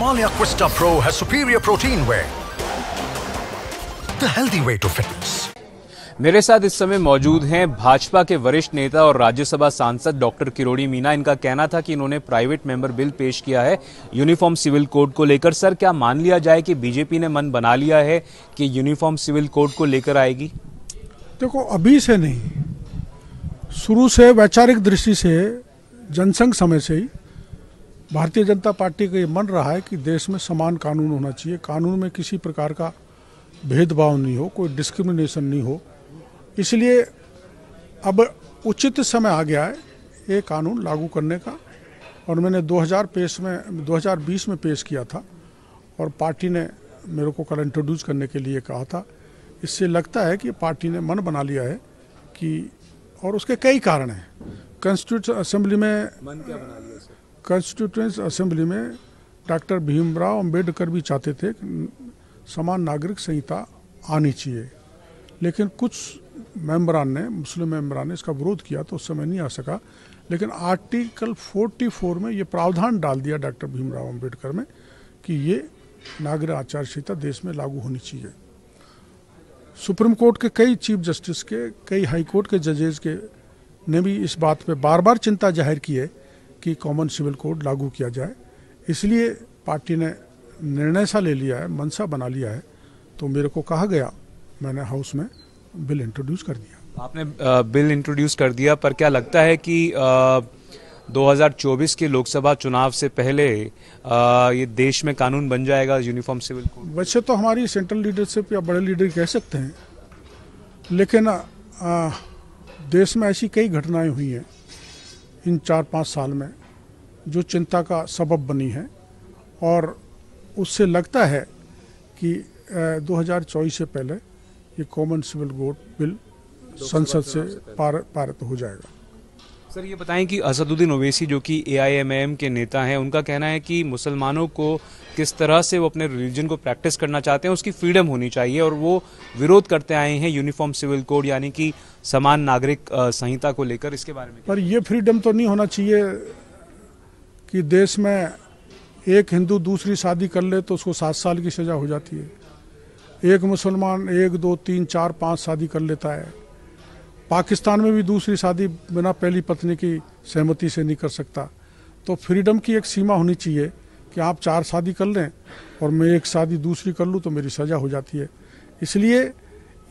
Himalaya Quista Pro has superior protein whey. The healthy way to fitness. मेरे साथ इस समय मौजूद हैं भाजपा के वरिष्ठ नेता और राज्यसभा सांसद डॉक्टर किरोड़ी मीना इनका कहना था कि इन्होंने प्राइवेट मेंबर बिल पेश किया है यूनिफॉर्म सिविल कोड को लेकर सर क्या मान लिया जाए कि बीजेपी ने मन बना लिया है कि यूनिफॉर्म सिविल कोड को लेकर आएगी देखो अभी से नहीं शुरू से वैचारिक दृष्टि से जनसंघ समय से ही भारतीय जनता पार्टी का ये मन रहा है कि देश में समान कानून होना चाहिए कानून में किसी प्रकार का भेदभाव नहीं हो कोई डिस्क्रिमिनेशन नहीं हो इसलिए अब उचित समय आ गया है ये कानून लागू करने का और मैंने 2000 पेश में 2020 में पेश किया था और पार्टी ने मेरे को कल इंट्रोड्यूस करने के लिए कहा था इससे लगता है कि पार्टी ने मन बना लिया है कि और उसके कई कारण हैं कॉन्स्टिट्यूट असेंबली में मन क्या बना लिया कॉन्स्टिट्यूंस असेंबली में डॉक्टर भीमराव अंबेडकर भी चाहते थे कि समान नागरिक संहिता आनी चाहिए लेकिन कुछ मेम्बरान ने मुस्लिम मेम्बरान ने इसका विरोध किया तो उस समय नहीं आ सका लेकिन आर्टिकल 44 में ये प्रावधान डाल दिया डॉक्टर भीमराव अंबेडकर में कि ये नागरिक आचार संहिता देश में लागू होनी चाहिए सुप्रीम कोर्ट के कई चीफ जस्टिस के कई हाई कोर्ट के जजेज के ने भी इस बात पे बार बार चिंता जाहिर की है कि कॉमन सिविल कोड लागू किया जाए इसलिए पार्टी ने निर्णय सा ले लिया है मनसा बना लिया है तो मेरे को कहा गया मैंने हाउस में बिल इंट्रोड्यूस कर दिया आपने बिल इंट्रोड्यूस कर दिया पर क्या लगता है कि आ, 2024 के लोकसभा चुनाव से पहले आ, ये देश में कानून बन जाएगा यूनिफॉर्म सिविल कोड वैसे तो हमारी सेंट्रल लीडरशिप या बड़े लीडर कह सकते हैं लेकिन आ, देश में ऐसी कई घटनाएं हुई हैं इन चार पाँच साल में जो चिंता का सबब बनी है और उससे लगता है कि 2024 से पहले ये कॉमन सिविल कोड बिल संसद से पार, पारित हो जाएगा सर ये बताएं कि असदुद्दीन ओवैसी जो कि एआईएमएम के नेता हैं उनका कहना है कि मुसलमानों को किस तरह से वो अपने रिलीजन को प्रैक्टिस करना चाहते हैं उसकी फ्रीडम होनी चाहिए और वो विरोध करते आए हैं यूनिफॉर्म सिविल कोड यानी कि समान नागरिक संहिता को लेकर इसके बारे में पर यह फ्रीडम तो नहीं होना चाहिए कि देश में एक हिंदू दूसरी शादी कर ले तो उसको सात साल की सजा हो जाती है एक मुसलमान एक दो तीन चार पाँच शादी कर लेता है पाकिस्तान में भी दूसरी शादी बिना पहली पत्नी की सहमति से नहीं कर सकता तो फ्रीडम की एक सीमा होनी चाहिए कि आप चार शादी कर लें और मैं एक शादी दूसरी कर लूँ तो मेरी सजा हो जाती है इसलिए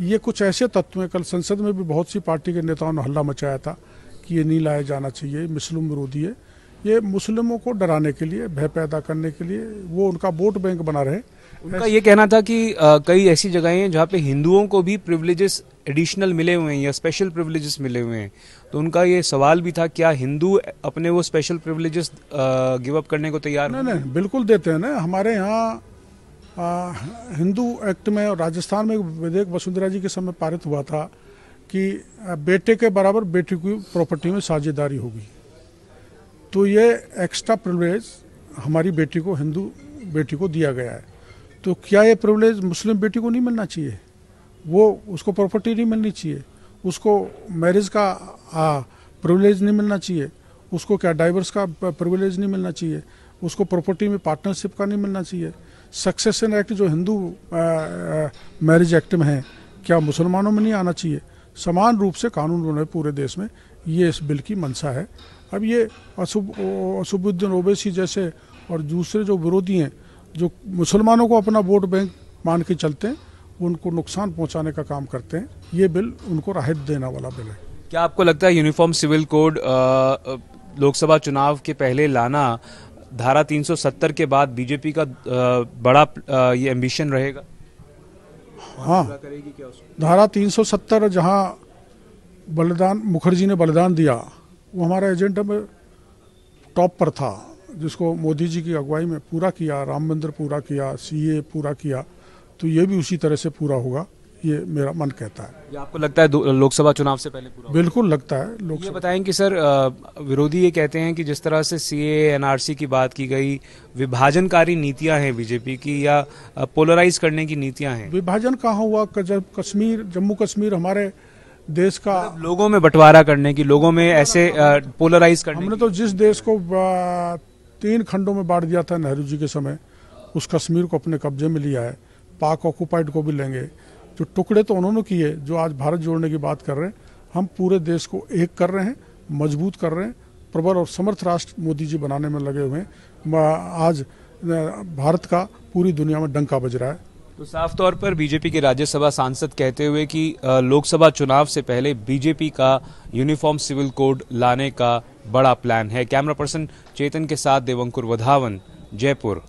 ये कुछ ऐसे तत्व हैं कल संसद में भी बहुत सी पार्टी के नेताओं ने हल्ला मचाया था कि ये नहीं लाया जाना चाहिए मुस्लिम विरोधी है ये मुस्लिमों को डराने के लिए भय पैदा करने के लिए वो उनका वोट बैंक बना रहे उनका ये कहना था कि आ, कई ऐसी जगहें हैं जहाँ पे हिंदुओं को भी प्रिविलेजेस एडिशनल मिले हुए हैं या स्पेशल प्रिविलेजेस मिले हुए हैं तो उनका ये सवाल भी था क्या हिंदू अपने वो स्पेशल प्रिविलेजेस गिव अप करने को तैयार नहीं नहीं बिल्कुल देते हैं ना हमारे यहाँ हिंदू एक्ट में और राजस्थान में विधेयक वसुंधरा जी के समय पारित हुआ था कि बेटे के बराबर बेटी की प्रॉपर्टी में साझेदारी होगी तो ये एक्स्ट्रा प्रिवलेज हमारी बेटी को हिंदू बेटी को दिया गया है तो क्या ये प्रिवलेज मुस्लिम बेटी को नहीं मिलना चाहिए वो उसको प्रॉपर्टी नहीं मिलनी चाहिए उसको मैरिज का प्रिवलेज नहीं मिलना चाहिए उसको क्या डाइवर्स का प्रिवलेज नहीं मिलना चाहिए उसको प्रॉपर्टी में पार्टनरशिप का नहीं मिलना चाहिए सक्सेसन एक्ट जो हिंदू मैरिज एक्ट में है क्या मुसलमानों में नहीं आना चाहिए समान रूप से कानून बने पूरे देश में ये इस बिल की मंशा है अब ये असुब असुबुद्दीन ओवैसी जैसे और दूसरे जो विरोधी हैं जो मुसलमानों को अपना वोट बैंक मान के चलते हैं उनको नुकसान पहुंचाने का काम करते हैं ये बिल उनको राहत देने वाला बिल है क्या आपको लगता है यूनिफॉर्म सिविल कोड लोकसभा चुनाव के पहले लाना धारा 370 के बाद बीजेपी का बड़ा ये एम्बिशन रहेगा हाँ धारा 370 जहाँ बलिदान मुखर्जी ने बलिदान दिया वो हमारा एजेंडा में टॉप पर था जिसको मोदी जी की अगुवाई में पूरा किया राम मंदिर पूरा किया सीए पूरा किया तो ये भी उसी तरह से पूरा होगा ये मेरा मन कहता है ये आपको लगता है लोकसभा चुनाव से पहले पूरा बिल्कुल लगता है लोग ये बताएं कि सर विरोधी ये कहते हैं कि जिस तरह से सी एनआरसी की बात की गई विभाजनकारी नीतियां हैं बीजेपी की या पोलराइज करने की नीतियां हैं विभाजन कहाँ हुआ कश्मीर जम्मू कश्मीर हमारे देश का मतलब लोगों में बंटवारा करने की लोगों में ऐसे पोलराइज करने हमने तो जिस देश को तीन खंडों में बांट दिया था नेहरू जी के समय उस कश्मीर को अपने कब्जे में लिया है पाक ऑक्यूपाइड को भी लेंगे जो टुकड़े तो उन्होंने किए जो आज भारत जोड़ने की बात कर रहे हैं हम पूरे देश को एक कर रहे हैं मजबूत कर रहे हैं प्रबल और समर्थ राष्ट्र मोदी जी बनाने में लगे हुए हैं आज भारत का पूरी दुनिया में डंका बज रहा है तो साफ तौर पर बीजेपी के राज्यसभा सांसद कहते हुए कि लोकसभा चुनाव से पहले बीजेपी का यूनिफॉर्म सिविल कोड लाने का बड़ा प्लान है कैमरा पर्सन चेतन के साथ देवंकुर वधावन जयपुर